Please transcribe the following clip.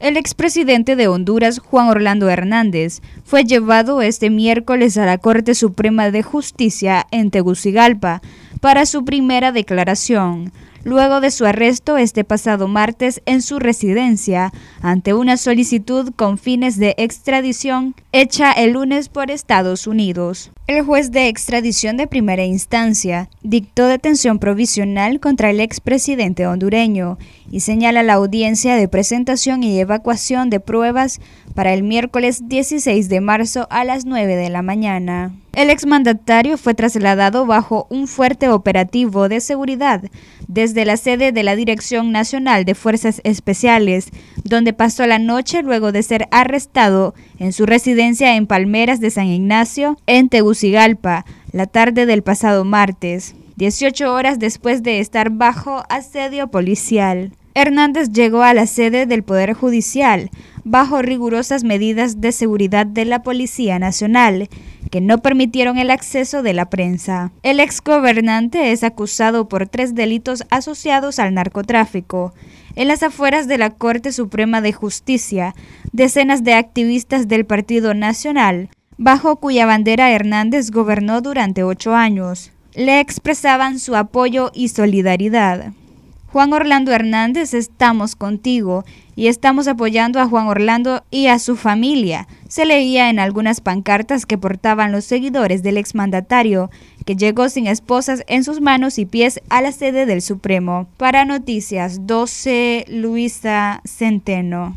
El expresidente de Honduras, Juan Orlando Hernández, fue llevado este miércoles a la Corte Suprema de Justicia en Tegucigalpa para su primera declaración, luego de su arresto este pasado martes en su residencia, ante una solicitud con fines de extradición hecha el lunes por Estados Unidos. El juez de extradición de primera instancia dictó detención provisional contra el expresidente hondureño y señala la audiencia de presentación y evacuación de pruebas para el miércoles 16 de marzo a las 9 de la mañana. El exmandatario fue trasladado bajo un fuerte operativo de seguridad desde la sede de la Dirección Nacional de Fuerzas Especiales, donde pasó la noche luego de ser arrestado en su residencia en Palmeras de San Ignacio, en Tegucigalpa, la tarde del pasado martes, 18 horas después de estar bajo asedio policial. Hernández llegó a la sede del Poder Judicial bajo rigurosas medidas de seguridad de la Policía Nacional, que no permitieron el acceso de la prensa. El exgobernante es acusado por tres delitos asociados al narcotráfico. En las afueras de la Corte Suprema de Justicia, decenas de activistas del Partido Nacional, bajo cuya bandera Hernández gobernó durante ocho años, le expresaban su apoyo y solidaridad. Juan Orlando Hernández, estamos contigo y estamos apoyando a Juan Orlando y a su familia. Se leía en algunas pancartas que portaban los seguidores del exmandatario, que llegó sin esposas en sus manos y pies a la sede del Supremo. Para Noticias 12, Luisa Centeno.